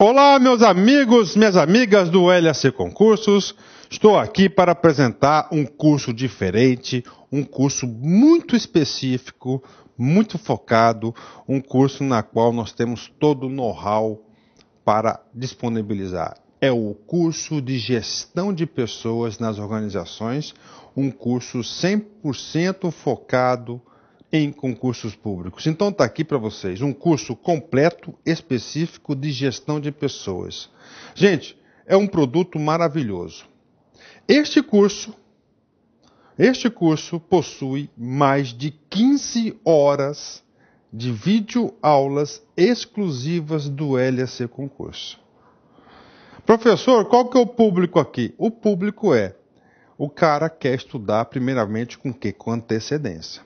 Olá, meus amigos, minhas amigas do LAC Concursos. Estou aqui para apresentar um curso diferente, um curso muito específico, muito focado, um curso na qual nós temos todo o know-how para disponibilizar. É o curso de gestão de pessoas nas organizações, um curso 100% focado em concursos públicos. Então está aqui para vocês um curso completo específico de gestão de pessoas. Gente, é um produto maravilhoso. Este curso este curso possui mais de 15 horas de vídeo aulas exclusivas do LAC concurso. Professor, qual que é o público aqui? O público é o cara quer estudar primeiramente com que com antecedência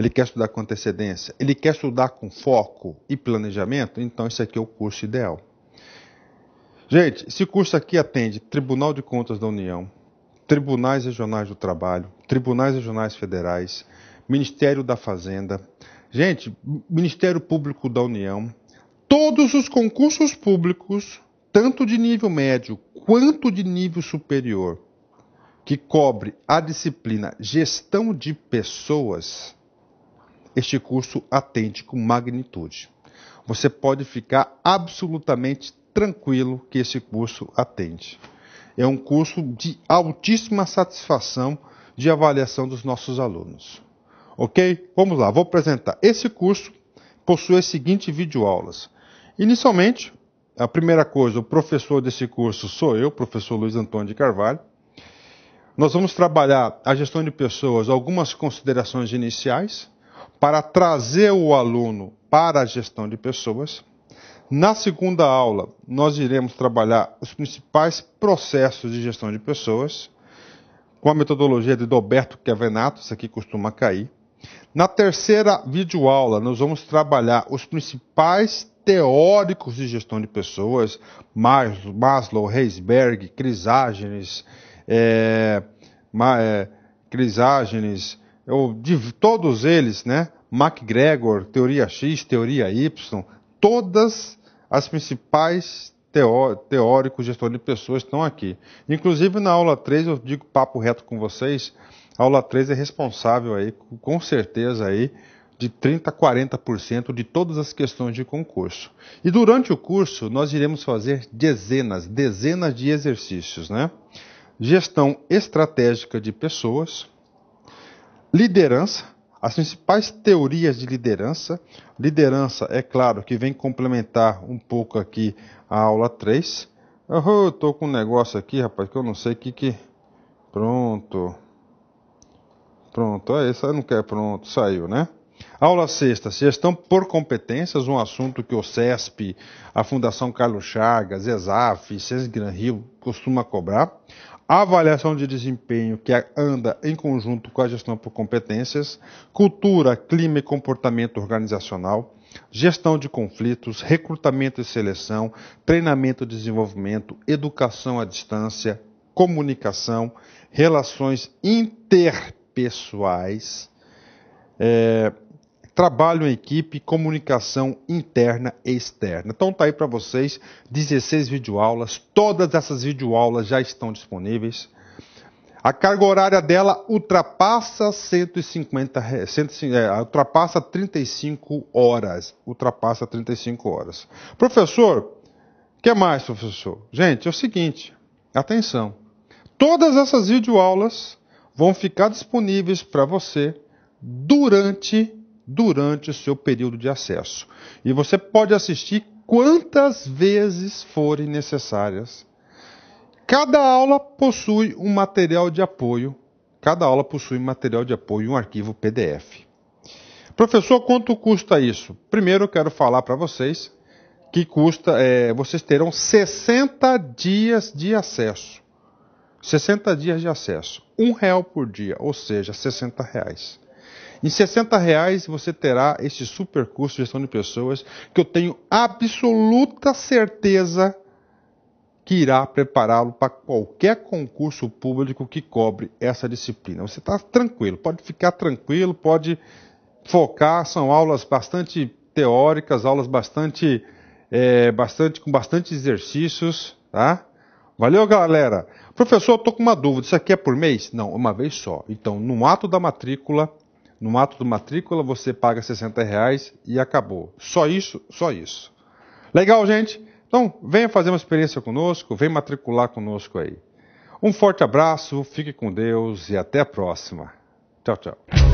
ele quer estudar com antecedência, ele quer estudar com foco e planejamento, então esse aqui é o curso ideal. Gente, esse curso aqui atende Tribunal de Contas da União, Tribunais Regionais do Trabalho, Tribunais Regionais Federais, Ministério da Fazenda, gente, Ministério Público da União, todos os concursos públicos, tanto de nível médio quanto de nível superior, que cobre a disciplina Gestão de Pessoas este curso atende com magnitude. Você pode ficar absolutamente tranquilo que esse curso atende. É um curso de altíssima satisfação de avaliação dos nossos alunos. Ok? Vamos lá, vou apresentar. Esse curso possui as seguintes videoaulas. Inicialmente, a primeira coisa, o professor desse curso sou eu, professor Luiz Antônio de Carvalho. Nós vamos trabalhar a gestão de pessoas, algumas considerações iniciais, para trazer o aluno para a gestão de pessoas. Na segunda aula, nós iremos trabalhar os principais processos de gestão de pessoas, com a metodologia de Doberto Cavenato, isso aqui costuma cair. Na terceira videoaula, nós vamos trabalhar os principais teóricos de gestão de pessoas, Maslow, Heisberg, Criságenes, é, eh, é eh, Criságenes eu, de todos eles, né? MacGregor, teoria X, teoria Y, todas as principais teó teóricos, gestores de pessoas estão aqui. Inclusive na aula 3, eu digo papo reto com vocês, a aula 3 é responsável aí, com certeza aí, de 30 a 40% de todas as questões de concurso. E durante o curso nós iremos fazer dezenas, dezenas de exercícios, né? Gestão estratégica de pessoas, Liderança, as principais teorias de liderança. Liderança, é claro, que vem complementar um pouco aqui a aula 3. Oh, eu tô com um negócio aqui, rapaz, que eu não sei o que que... Pronto. Pronto, é isso, não quer pronto, saiu, né? Aula sexta, gestão por competências, um assunto que o CESP, a Fundação Carlos Chagas, ESAF, Sesgran Rio costuma cobrar. avaliação de desempenho que anda em conjunto com a gestão por competências, cultura, clima e comportamento organizacional, gestão de conflitos, recrutamento e seleção, treinamento e desenvolvimento, educação à distância, comunicação, relações interpessoais, é, trabalho em equipe, comunicação interna e externa. Então tá aí para vocês 16 videoaulas, todas essas videoaulas já estão disponíveis. A carga horária dela ultrapassa 150, 150 é, é, ultrapassa 35 horas, ultrapassa 35 horas. Professor, que mais, professor? Gente, é o seguinte, atenção. Todas essas videoaulas vão ficar disponíveis para você durante durante o seu período de acesso. E você pode assistir quantas vezes forem necessárias. Cada aula possui um material de apoio. Cada aula possui um material de apoio e um arquivo PDF. Professor, quanto custa isso? Primeiro eu quero falar para vocês que custa, é, vocês terão 60 dias de acesso. 60 dias de acesso. Um real por dia, ou seja, 60 reais. Em 60 reais você terá esse super curso de gestão de pessoas que eu tenho absoluta certeza que irá prepará-lo para qualquer concurso público que cobre essa disciplina. Você está tranquilo, pode ficar tranquilo, pode focar. São aulas bastante teóricas, aulas bastante, é, bastante com bastante exercícios, tá? Valeu, galera. Professor, eu tô com uma dúvida. Isso aqui é por mês? Não, uma vez só. Então, no ato da matrícula no ato do matrícula você paga 60 reais e acabou. Só isso, só isso. Legal, gente? Então venha fazer uma experiência conosco, venha matricular conosco aí. Um forte abraço, fique com Deus e até a próxima. Tchau, tchau.